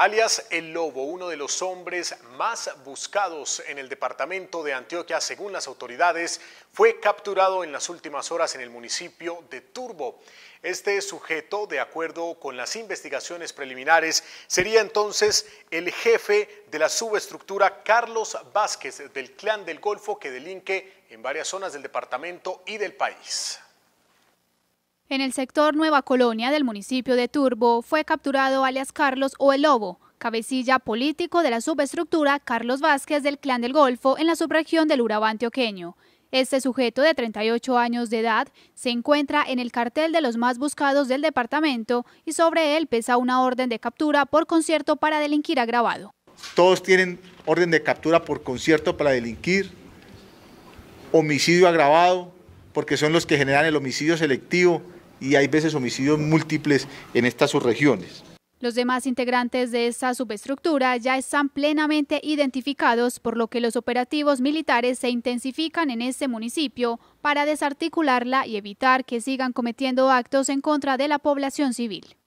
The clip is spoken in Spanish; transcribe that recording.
Alias El Lobo, uno de los hombres más buscados en el departamento de Antioquia, según las autoridades, fue capturado en las últimas horas en el municipio de Turbo. Este sujeto, de acuerdo con las investigaciones preliminares, sería entonces el jefe de la subestructura Carlos Vázquez del Clan del Golfo que delinque en varias zonas del departamento y del país. En el sector Nueva Colonia del municipio de Turbo fue capturado alias Carlos o el Lobo, cabecilla político de la subestructura Carlos Vázquez del Clan del Golfo en la subregión del Urabá antioqueño. Este sujeto de 38 años de edad se encuentra en el cartel de los más buscados del departamento y sobre él pesa una orden de captura por concierto para delinquir agravado. Todos tienen orden de captura por concierto para delinquir, homicidio agravado, porque son los que generan el homicidio selectivo, y hay veces homicidios múltiples en estas subregiones. Los demás integrantes de esta subestructura ya están plenamente identificados, por lo que los operativos militares se intensifican en este municipio para desarticularla y evitar que sigan cometiendo actos en contra de la población civil.